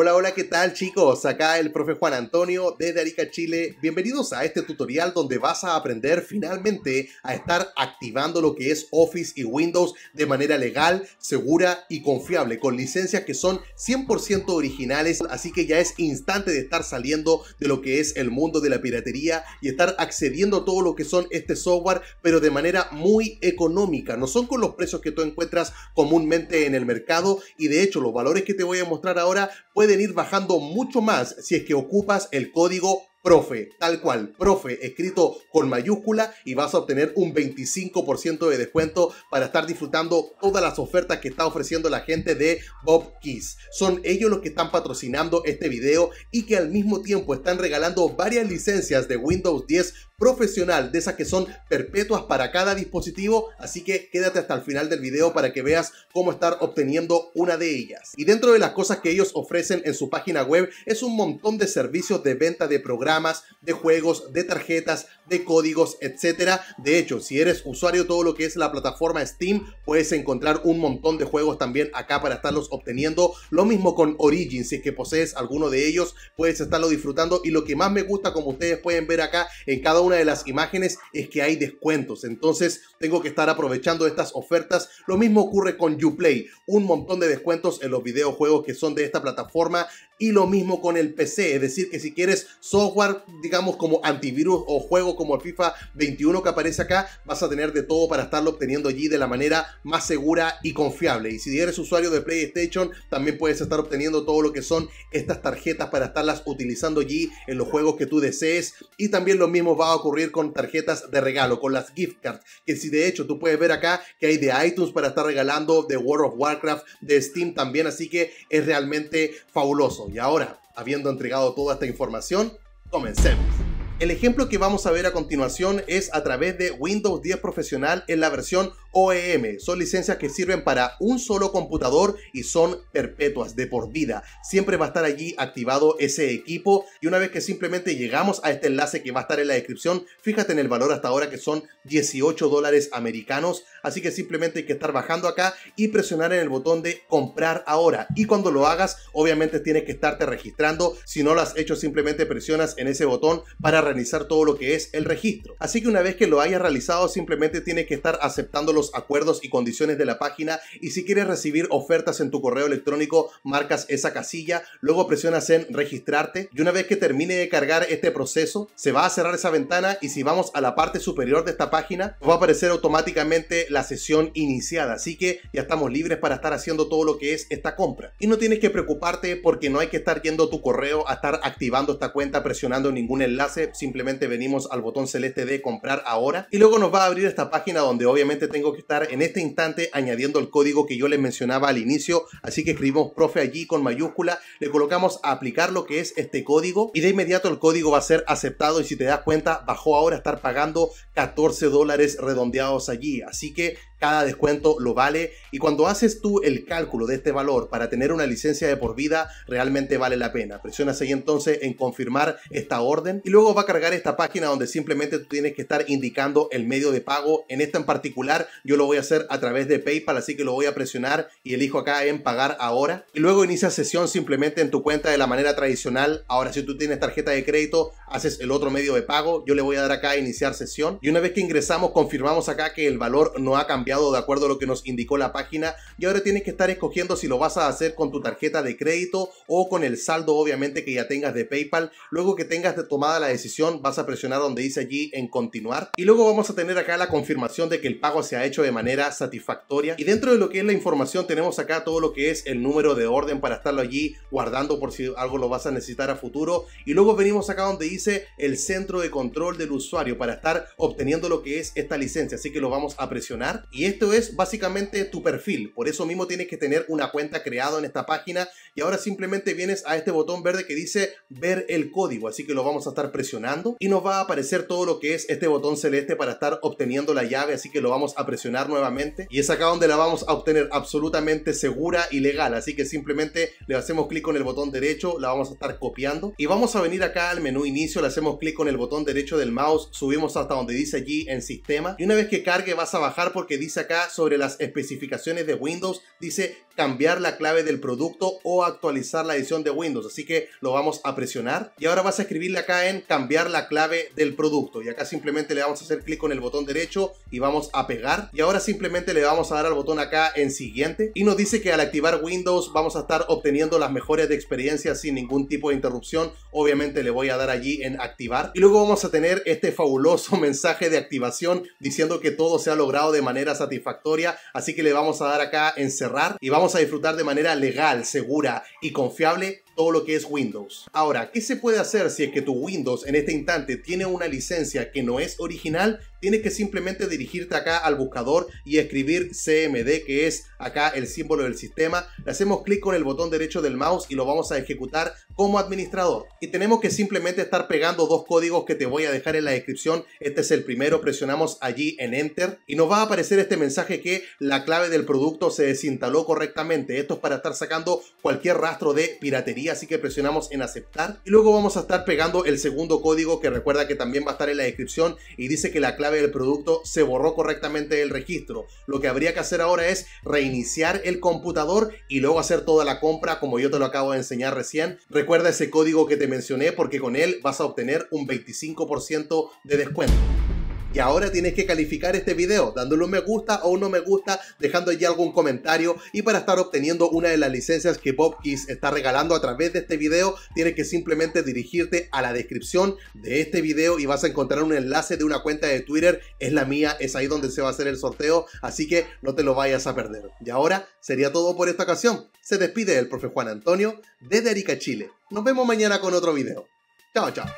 Hola, hola, ¿qué tal chicos? Acá el profe Juan Antonio desde Arica, Chile. Bienvenidos a este tutorial donde vas a aprender finalmente a estar activando lo que es Office y Windows de manera legal, segura y confiable, con licencias que son 100% originales, así que ya es instante de estar saliendo de lo que es el mundo de la piratería y estar accediendo a todo lo que son este software, pero de manera muy económica. No son con los precios que tú encuentras comúnmente en el mercado y de hecho los valores que te voy a mostrar ahora pueden ir bajando mucho más si es que ocupas el código profe, tal cual, profe, escrito con mayúscula y vas a obtener un 25% de descuento para estar disfrutando todas las ofertas que está ofreciendo la gente de Bob Kiss. Son ellos los que están patrocinando este video y que al mismo tiempo están regalando varias licencias de Windows 10 profesional, de esas que son perpetuas para cada dispositivo, así que quédate hasta el final del video para que veas cómo estar obteniendo una de ellas. Y dentro de las cosas que ellos ofrecen en su página web es un montón de servicios de venta de programas, de juegos, de tarjetas, de códigos, etcétera. De hecho, si eres usuario de todo lo que es la plataforma Steam, puedes encontrar un montón de juegos también acá para estarlos obteniendo. Lo mismo con Origin, si es que posees alguno de ellos, puedes estarlo disfrutando y lo que más me gusta, como ustedes pueden ver acá en cada uno una de las imágenes es que hay descuentos. Entonces tengo que estar aprovechando estas ofertas. Lo mismo ocurre con Uplay. Un montón de descuentos en los videojuegos que son de esta plataforma. Y lo mismo con el PC, es decir, que si quieres software, digamos, como antivirus o juego como el FIFA 21 que aparece acá, vas a tener de todo para estarlo obteniendo allí de la manera más segura y confiable. Y si eres usuario de PlayStation, también puedes estar obteniendo todo lo que son estas tarjetas para estarlas utilizando allí en los juegos que tú desees. Y también lo mismo va a ocurrir con tarjetas de regalo, con las gift cards, que si de hecho tú puedes ver acá que hay de iTunes para estar regalando, de World of Warcraft, de Steam también, así que es realmente fabuloso. Y ahora, habiendo entregado toda esta información, comencemos. El ejemplo que vamos a ver a continuación es a través de Windows 10 Profesional en la versión OEM. Son licencias que sirven para un solo computador y son perpetuas de por vida. Siempre va a estar allí activado ese equipo y una vez que simplemente llegamos a este enlace que va a estar en la descripción, fíjate en el valor hasta ahora que son 18 dólares americanos. Así que simplemente hay que estar bajando acá y presionar en el botón de comprar ahora. Y cuando lo hagas, obviamente tienes que estarte registrando. Si no lo has hecho, simplemente presionas en ese botón para realizar todo lo que es el registro. Así que una vez que lo hayas realizado, simplemente tienes que estar aceptando los acuerdos y condiciones de la página y si quieres recibir ofertas en tu correo electrónico, marcas esa casilla, luego presionas en registrarte y una vez que termine de cargar este proceso, se va a cerrar esa ventana y si vamos a la parte superior de esta página, va a aparecer automáticamente la sesión iniciada, así que ya estamos libres para estar haciendo todo lo que es esta compra. Y no tienes que preocuparte porque no hay que estar yendo tu correo a estar activando esta cuenta presionando ningún enlace, simplemente venimos al botón celeste de comprar ahora y luego nos va a abrir esta página donde obviamente tengo que estar en este instante añadiendo el código que yo les mencionaba al inicio, así que escribimos profe allí con mayúscula, le colocamos a aplicar lo que es este código y de inmediato el código va a ser aceptado y si te das cuenta bajó ahora a estar pagando 14 dólares redondeados allí, así que cada descuento lo vale y cuando haces tú el cálculo de este valor para tener una licencia de por vida realmente vale la pena. Presionas ahí entonces en confirmar esta orden y luego va a cargar esta página donde simplemente tú tienes que estar indicando el medio de pago. En esta en particular, yo lo voy a hacer a través de PayPal, así que lo voy a presionar y elijo acá en pagar ahora. Y luego inicia sesión simplemente en tu cuenta de la manera tradicional. Ahora, si tú tienes tarjeta de crédito, haces el otro medio de pago. Yo le voy a dar acá a iniciar sesión. Y una vez que ingresamos, confirmamos acá que el valor no ha cambiado de acuerdo a lo que nos indicó la página. Y ahora tienes que estar escogiendo si lo vas a hacer con tu tarjeta de crédito o con el saldo, obviamente, que ya tengas de PayPal. Luego que tengas tomada la decisión vas a presionar donde dice allí en continuar y luego vamos a tener acá la confirmación de que el pago se ha hecho de manera satisfactoria y dentro de lo que es la información tenemos acá todo lo que es el número de orden para estarlo allí guardando por si algo lo vas a necesitar a futuro y luego venimos acá donde dice el centro de control del usuario para estar obteniendo lo que es esta licencia así que lo vamos a presionar y esto es básicamente tu perfil por eso mismo tienes que tener una cuenta creada en esta página y ahora simplemente vienes a este botón verde que dice ver el código así que lo vamos a estar presionando y nos va a aparecer todo lo que es este botón celeste para estar obteniendo la llave, así que lo vamos a presionar nuevamente y es acá donde la vamos a obtener absolutamente segura y legal, así que simplemente le hacemos clic con el botón derecho, la vamos a estar copiando y vamos a venir acá al menú inicio, le hacemos clic con el botón derecho del mouse, subimos hasta donde dice allí en sistema y una vez que cargue vas a bajar porque dice acá sobre las especificaciones de Windows, dice cambiar la clave del producto o actualizar la edición de Windows, así que lo vamos a presionar y ahora vas a escribirle acá en cambiar la clave del producto. Y acá simplemente le vamos a hacer clic con el botón derecho y vamos a pegar. Y ahora simplemente le vamos a dar al botón acá en siguiente. Y nos dice que al activar Windows vamos a estar obteniendo las mejores de experiencias sin ningún tipo de interrupción. Obviamente le voy a dar allí en activar. Y luego vamos a tener este fabuloso mensaje de activación diciendo que todo se ha logrado de manera satisfactoria. Así que le vamos a dar acá en cerrar y vamos a disfrutar de manera legal, segura y confiable todo lo que es Windows. Ahora, ¿qué se puede hacer si es que tu Windows en este instante tiene una licencia que no es original tienes que simplemente dirigirte acá al buscador y escribir CMD, que es acá el símbolo del sistema. Le hacemos clic con el botón derecho del mouse y lo vamos a ejecutar como administrador. Y tenemos que simplemente estar pegando dos códigos que te voy a dejar en la descripción. Este es el primero, presionamos allí en Enter y nos va a aparecer este mensaje que la clave del producto se desinstaló correctamente. Esto es para estar sacando cualquier rastro de piratería, así que presionamos en aceptar. Y luego vamos a estar pegando el segundo código que recuerda que también va a estar en la descripción y dice que la clave del producto se borró correctamente el registro. Lo que habría que hacer ahora es reiniciar el computador y luego hacer toda la compra como yo te lo acabo de enseñar recién. Recuerda ese código que te mencioné porque con él vas a obtener un 25% de descuento ahora tienes que calificar este video dándole un me gusta o un no me gusta, dejando allí algún comentario. Y para estar obteniendo una de las licencias que Bob está regalando a través de este video, tienes que simplemente dirigirte a la descripción de este video y vas a encontrar un enlace de una cuenta de Twitter. Es la mía, es ahí donde se va a hacer el sorteo. Así que no te lo vayas a perder. Y ahora sería todo por esta ocasión. Se despide el profe Juan Antonio de Arica, Chile. Nos vemos mañana con otro video. Chao, chao.